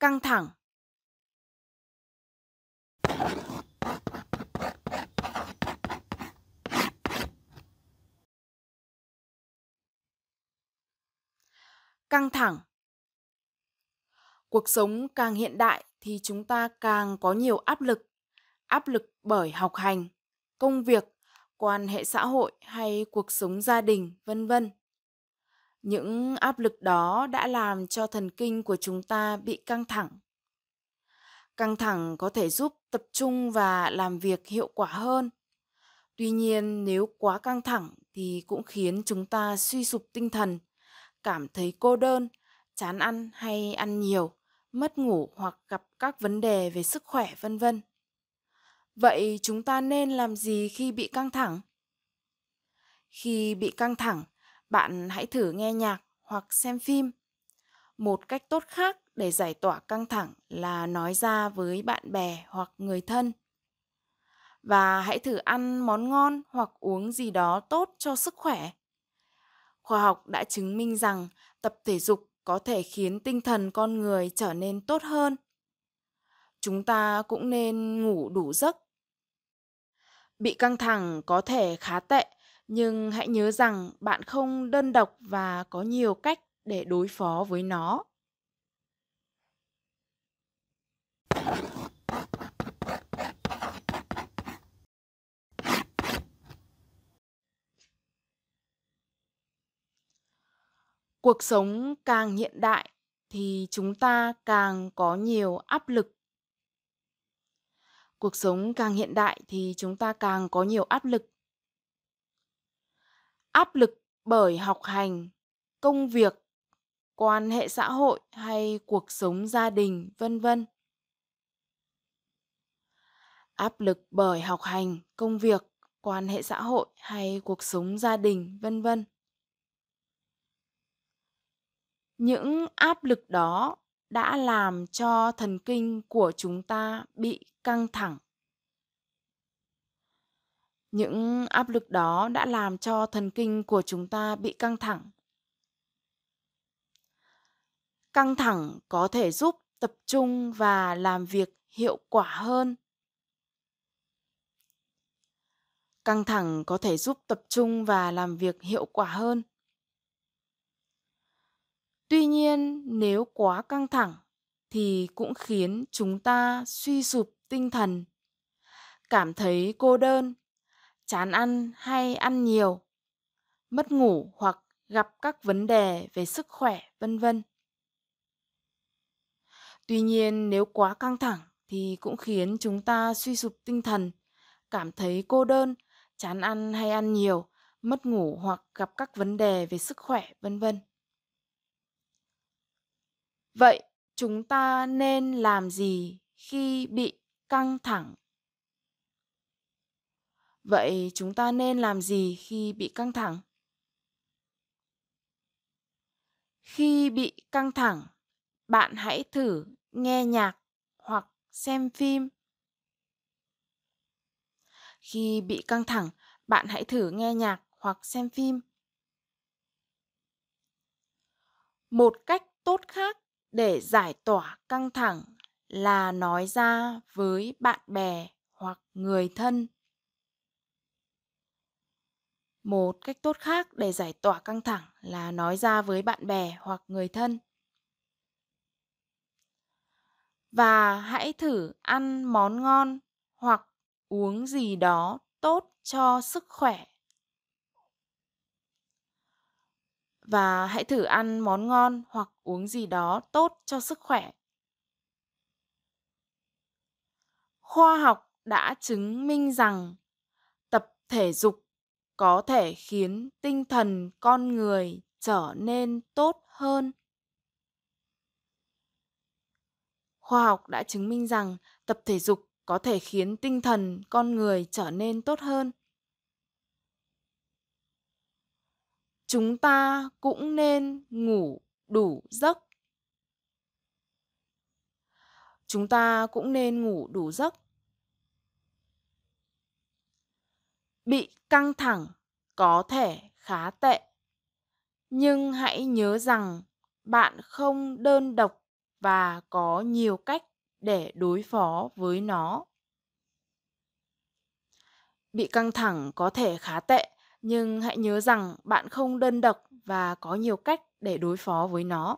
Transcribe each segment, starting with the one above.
căng thẳng căng thẳng cuộc sống càng hiện đại thì chúng ta càng có nhiều áp lực áp lực bởi học hành công việc quan hệ xã hội hay cuộc sống gia đình vân vân những áp lực đó đã làm cho thần kinh của chúng ta bị căng thẳng. Căng thẳng có thể giúp tập trung và làm việc hiệu quả hơn. Tuy nhiên, nếu quá căng thẳng thì cũng khiến chúng ta suy sụp tinh thần, cảm thấy cô đơn, chán ăn hay ăn nhiều, mất ngủ hoặc gặp các vấn đề về sức khỏe vân vân. Vậy chúng ta nên làm gì khi bị căng thẳng? Khi bị căng thẳng, bạn hãy thử nghe nhạc hoặc xem phim. Một cách tốt khác để giải tỏa căng thẳng là nói ra với bạn bè hoặc người thân. Và hãy thử ăn món ngon hoặc uống gì đó tốt cho sức khỏe. Khoa học đã chứng minh rằng tập thể dục có thể khiến tinh thần con người trở nên tốt hơn. Chúng ta cũng nên ngủ đủ giấc. Bị căng thẳng có thể khá tệ nhưng hãy nhớ rằng bạn không đơn độc và có nhiều cách để đối phó với nó cuộc sống càng hiện đại thì chúng ta càng có nhiều áp lực cuộc sống càng hiện đại thì chúng ta càng có nhiều áp lực áp lực bởi học hành, công việc, quan hệ xã hội hay cuộc sống gia đình, vân vân. Áp lực bởi học hành, công việc, quan hệ xã hội hay cuộc sống gia đình, vân vân. Những áp lực đó đã làm cho thần kinh của chúng ta bị căng thẳng những áp lực đó đã làm cho thần kinh của chúng ta bị căng thẳng. Căng thẳng có thể giúp tập trung và làm việc hiệu quả hơn. Căng thẳng có thể giúp tập trung và làm việc hiệu quả hơn. Tuy nhiên, nếu quá căng thẳng thì cũng khiến chúng ta suy sụp tinh thần, cảm thấy cô đơn chán ăn hay ăn nhiều, mất ngủ hoặc gặp các vấn đề về sức khỏe, vân vân. Tuy nhiên, nếu quá căng thẳng thì cũng khiến chúng ta suy sụp tinh thần, cảm thấy cô đơn, chán ăn hay ăn nhiều, mất ngủ hoặc gặp các vấn đề về sức khỏe, vân vân. Vậy, chúng ta nên làm gì khi bị căng thẳng Vậy chúng ta nên làm gì khi bị căng thẳng? Khi bị căng thẳng, bạn hãy thử nghe nhạc hoặc xem phim. Khi bị căng thẳng, bạn hãy thử nghe nhạc hoặc xem phim. Một cách tốt khác để giải tỏa căng thẳng là nói ra với bạn bè hoặc người thân một cách tốt khác để giải tỏa căng thẳng là nói ra với bạn bè hoặc người thân và hãy thử ăn món ngon hoặc uống gì đó tốt cho sức khỏe và hãy thử ăn món ngon hoặc uống gì đó tốt cho sức khỏe khoa học đã chứng minh rằng tập thể dục có thể khiến tinh thần con người trở nên tốt hơn khoa học đã chứng minh rằng tập thể dục có thể khiến tinh thần con người trở nên tốt hơn chúng ta cũng nên ngủ đủ giấc chúng ta cũng nên ngủ đủ giấc căng thẳng có thể khá tệ nhưng hãy nhớ rằng bạn không đơn độc và có nhiều cách để đối phó với nó bị căng thẳng có thể khá tệ nhưng hãy nhớ rằng bạn không đơn độc và có nhiều cách để đối phó với nó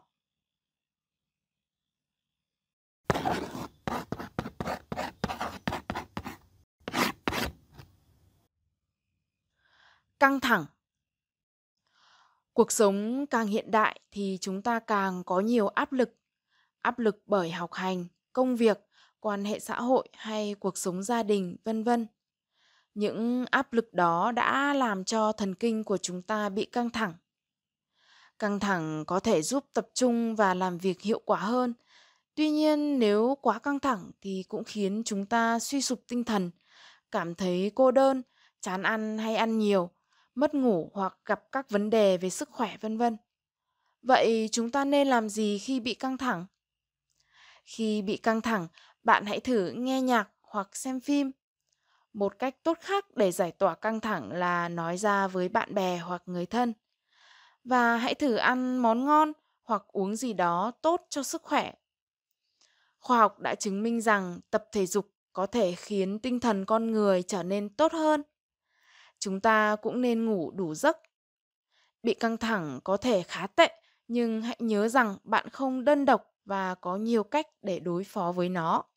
căng thẳng cuộc sống càng hiện đại thì chúng ta càng có nhiều áp lực áp lực bởi học hành công việc quan hệ xã hội hay cuộc sống gia đình vân vân những áp lực đó đã làm cho thần kinh của chúng ta bị căng thẳng căng thẳng có thể giúp tập trung và làm việc hiệu quả hơn tuy nhiên nếu quá căng thẳng thì cũng khiến chúng ta suy sụp tinh thần cảm thấy cô đơn chán ăn hay ăn nhiều mất ngủ hoặc gặp các vấn đề về sức khỏe vân vân. Vậy chúng ta nên làm gì khi bị căng thẳng? Khi bị căng thẳng, bạn hãy thử nghe nhạc hoặc xem phim. Một cách tốt khác để giải tỏa căng thẳng là nói ra với bạn bè hoặc người thân. Và hãy thử ăn món ngon hoặc uống gì đó tốt cho sức khỏe. Khoa học đã chứng minh rằng tập thể dục có thể khiến tinh thần con người trở nên tốt hơn chúng ta cũng nên ngủ đủ giấc. Bị căng thẳng có thể khá tệ, nhưng hãy nhớ rằng bạn không đơn độc và có nhiều cách để đối phó với nó.